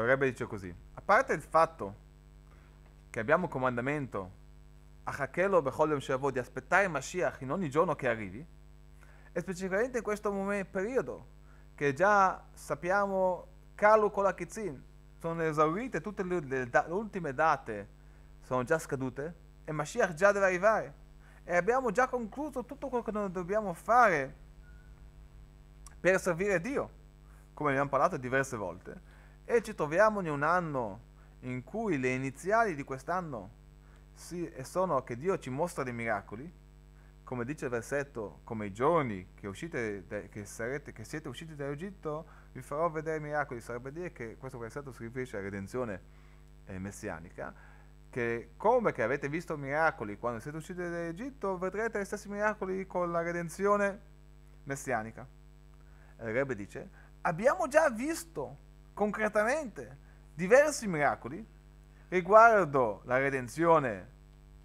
il dice così, a parte il fatto che abbiamo un comandamento Achakelo Becholem Shavo di aspettare Mashiach in ogni giorno che arrivi, e specificamente in questo momento, periodo che già sappiamo Kalu Kolakitzin, sono esaurite tutte le, le, le, ultime date, sono già scadute e Mashiach già deve arrivare e abbiamo già concluso tutto quello che noi dobbiamo fare per servire Dio, come abbiamo parlato diverse volte. E ci troviamo in un anno in cui le iniziali di quest'anno sì, sono che Dio ci mostra dei miracoli, come dice il versetto, come i giorni che, uscite de, che, sarete, che siete usciti dall'Egitto, vi farò vedere i miracoli. Sarebbe dire che questo versetto si riferisce alla redenzione eh, messianica, che come che avete visto miracoli quando siete usciti dall'Egitto, vedrete gli stessi miracoli con la redenzione messianica. E eh, il Rebbe dice, abbiamo già visto concretamente diversi miracoli riguardo la redenzione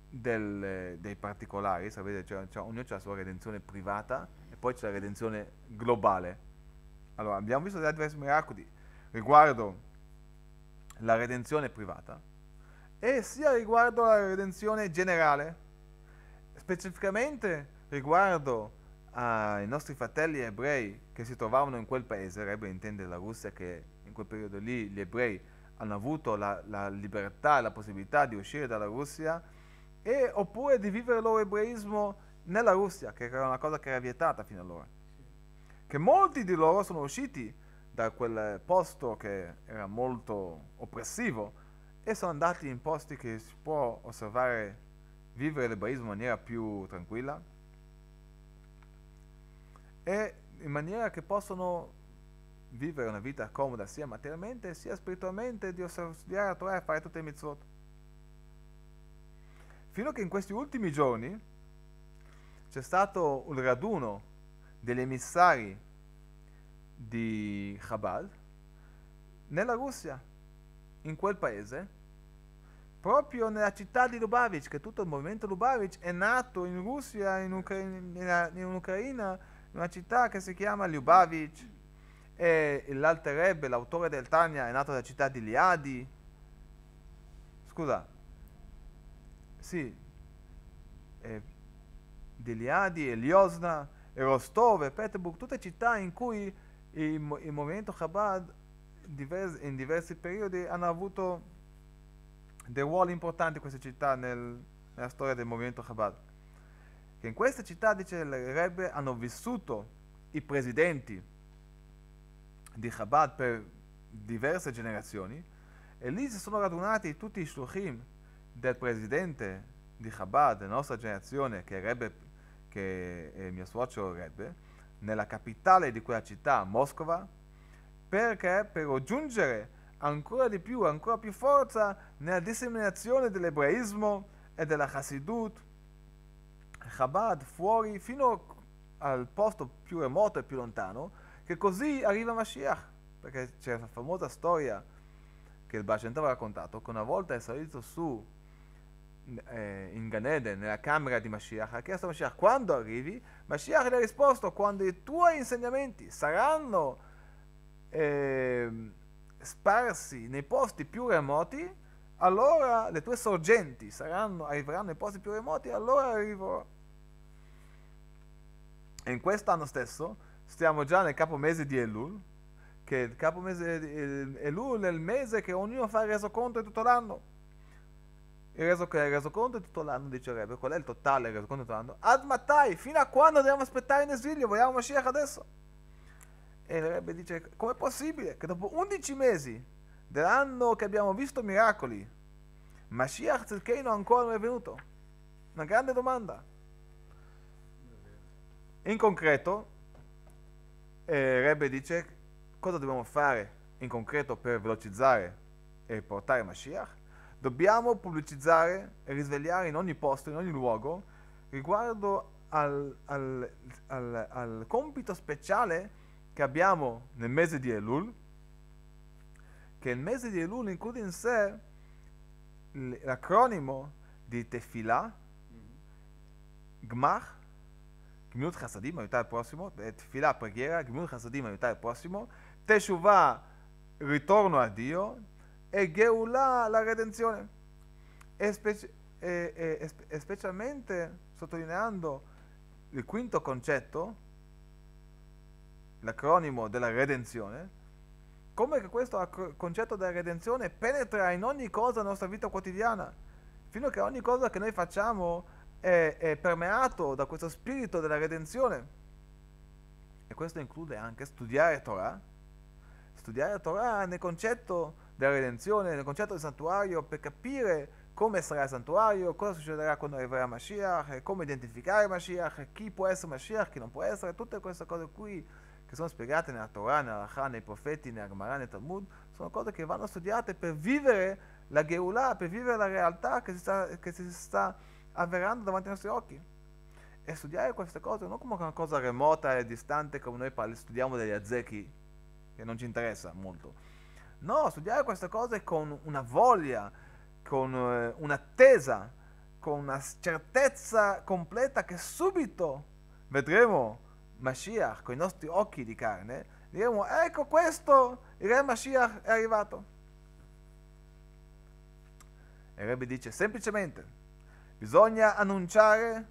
del, dei particolari, sapete, cioè, cioè, ognuno ha la sua redenzione privata e poi c'è la redenzione globale. Allora, abbiamo visto diversi miracoli riguardo la redenzione privata e sia riguardo la redenzione generale, specificamente riguardo ai ah, nostri fratelli ebrei che si trovavano in quel paese, Rebbe intende la Russia che quel periodo lì gli ebrei hanno avuto la, la libertà, la possibilità di uscire dalla Russia, e, oppure di vivere il loro ebraismo nella Russia, che era una cosa che era vietata fino allora. Che molti di loro sono usciti da quel posto che era molto oppressivo e sono andati in posti che si può osservare vivere l'ebraismo in maniera più tranquilla e in maniera che possono vivere una vita comoda sia materialmente sia spiritualmente di studiare la Torah e eh, fare tutte le mitzvot. Fino a che in questi ultimi giorni c'è stato un raduno degli emissari di Chabad nella Russia, in quel paese, proprio nella città di Lubavitch, che tutto il movimento Lubavitch è nato in Russia, in, Ucra- in, in, in Ucraina, in una città che si chiama Lubavitch e l'Alter Rebbe, l'autore del Tania, è nato dalla città di Liadi. Scusa. Sì. E di Liadi, Eliosna, e Rostov e Peterburg, tutte città in cui il, il movimento Chabad diversi, in diversi periodi hanno avuto dei ruoli importanti queste città nel, nella storia del movimento Chabad. Che in queste città, dice il Rebbe, hanno vissuto i presidenti di Chabad per diverse generazioni e lì si sono radunati tutti i shluchim del presidente di Chabad della nostra generazione che, Rebbe, che è eh, mio suocero Rebbe nella capitale di quella città, Moscova, perché per raggiungere ancora di più, ancora più forza nella disseminazione dell'ebraismo e della Hasidut, Chabad fuori fino al posto più remoto e più lontano, che così arriva Mashiach, perché c'è la famosa storia che il Bacentava ha raccontato, che una volta è salito su eh, in Ganede, nella camera di Mashiach, ha chiesto a Mashiach quando arrivi, Mashiach gli ha risposto quando i tuoi insegnamenti saranno eh, sparsi nei posti più remoti, allora le tue sorgenti saranno, arriveranno nei posti più remoti, allora arriverò. E in quest'anno stesso Stiamo già nel capomese di Elul, che il capomese Elul è il mese che ognuno fa il resoconto di tutto l'anno. Il, reso, il resoconto di tutto l'anno dicerebbe qual è il totale del resoconto di tutto l'anno? Ad matai, fino a quando dobbiamo aspettare in esilio, vogliamo Mashiach adesso. E il Rebbe dice, com'è possibile che dopo 11 mesi dell'anno che abbiamo visto miracoli, Mashiach Tzedkeino ancora non è venuto? Una grande domanda. In concreto, e Rebbe dice cosa dobbiamo fare in concreto per velocizzare e portare Mashiach? Dobbiamo pubblicizzare e risvegliare in ogni posto, in ogni luogo, riguardo al, al, al, al compito speciale che abbiamo nel mese di Elul, che il mese di Elul include in sé l'acronimo di Tefillah, mm-hmm. Gmach גמילות חסדים, היותה פרוסimo, תפילה פרגיירה, גמילות חסדים, היותה פרוסimo, תשובה, ריטורנו הדיו, e Geulah la redenzione. E, speci- e, e, e, specialmente sottolineando il quinto concetto, l'acronimo della redenzione, come che questo concetto della redenzione penetra in ogni cosa della nostra vita quotidiana, fino a che ogni cosa che noi facciamo è, è permeato da questo spirito della redenzione. E questo include anche studiare Torah, studiare Torah nel concetto della redenzione, nel concetto del santuario, per capire come sarà il santuario, cosa succederà quando arriverà Mashiach, come identificare Mashiach, chi può essere Mashiach, chi non può essere, tutte queste cose qui che sono spiegate nella Torah, nella Lacha, nei profeti, nella Gemara, nel Talmud, sono cose che vanno studiate per vivere la Geulah, per vivere la realtà che si sta, che si sta avverranno davanti ai nostri occhi. E studiare queste cose non come una cosa remota e distante come noi studiamo degli azzecchi, che non ci interessa molto. No, studiare queste cose con una voglia, con eh, un'attesa, con una certezza completa che subito vedremo Mashiach con i nostri occhi di carne, diremo ecco questo, il re Mashiach è arrivato. E il Rebbe dice semplicemente, Bisogna annunciare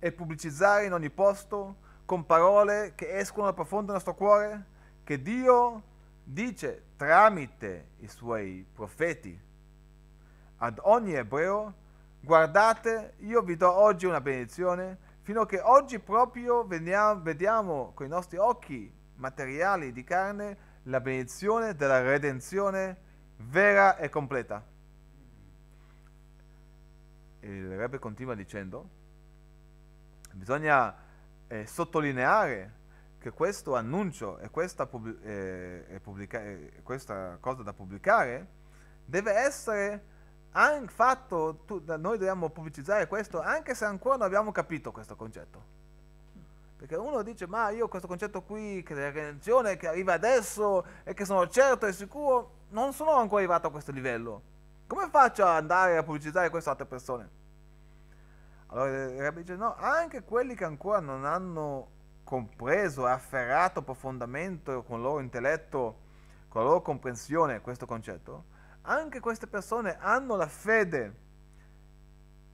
e pubblicizzare in ogni posto, con parole che escono dal profondo del nostro cuore, che Dio dice tramite i suoi profeti. Ad ogni ebreo, guardate, io vi do oggi una benedizione, fino a che oggi proprio veniamo, vediamo con i nostri occhi materiali di carne la benedizione della redenzione vera e completa il Rebbe continua dicendo, bisogna eh, sottolineare che questo annuncio e questa, pub- eh, pubblica- eh, questa, cosa da pubblicare deve essere anche fatto, tu, noi dobbiamo pubblicizzare questo anche se ancora non abbiamo capito questo concetto. Perché uno dice, ma io questo concetto qui, che la redenzione che arriva adesso e che sono certo e sicuro, non sono ancora arrivato a questo livello come faccio ad andare a pubblicizzare queste altre persone? Allora il eh, Rebbe dice no, anche quelli che ancora non hanno compreso e afferrato profondamente con il loro intelletto, con la loro comprensione questo concetto, anche queste persone hanno la fede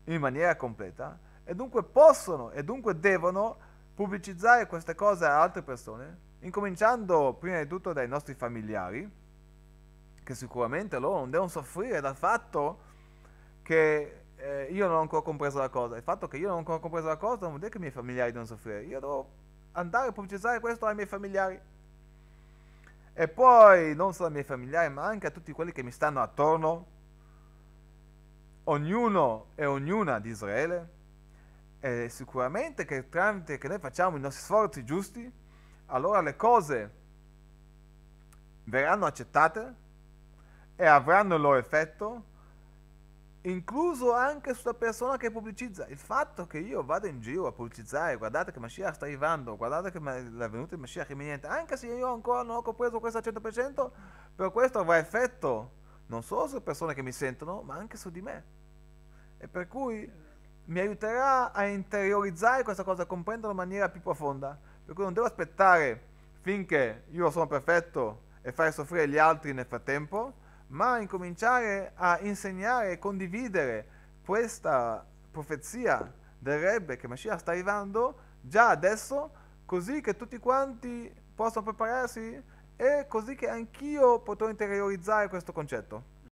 in maniera completa e dunque possono e dunque devono pubblicizzare queste cose a altre persone, incominciando prima di tutto dai nostri familiari, che sicuramente loro non devono soffrire dal fatto che eh, io non ho ancora compreso la cosa. Il fatto che io non ho ancora compreso la cosa non vuol dire che i miei familiari devono soffrire. Io devo andare a pubblicizzare questo ai miei familiari. E poi non solo ai miei familiari, ma anche a tutti quelli che mi stanno attorno. Ognuno e ognuna di Israele. E sicuramente che tramite che noi facciamo i nostri sforzi giusti, allora le cose verranno accettate e avranno il loro effetto, incluso anche sulla persona che pubblicizza. Il fatto che io vado in giro a pubblicizzare, guardate che Mashiach sta arrivando, guardate che la venuta di Mashiach è imminente, anche se io ancora non ho compreso questo al 100%, però questo avrà effetto non solo sulle persone che mi sentono, ma anche su di me. E per cui mi aiuterà a interiorizzare questa cosa, a comprenderla in maniera più profonda. Per cui non devo aspettare finché io sono perfetto e fare soffrire gli altri nel frattempo, ma incominciare a insegnare e condividere questa profezia del Rebbe che Mashiach sta arrivando già adesso, così che tutti quanti possano prepararsi e così che anch'io potrò interiorizzare questo concetto.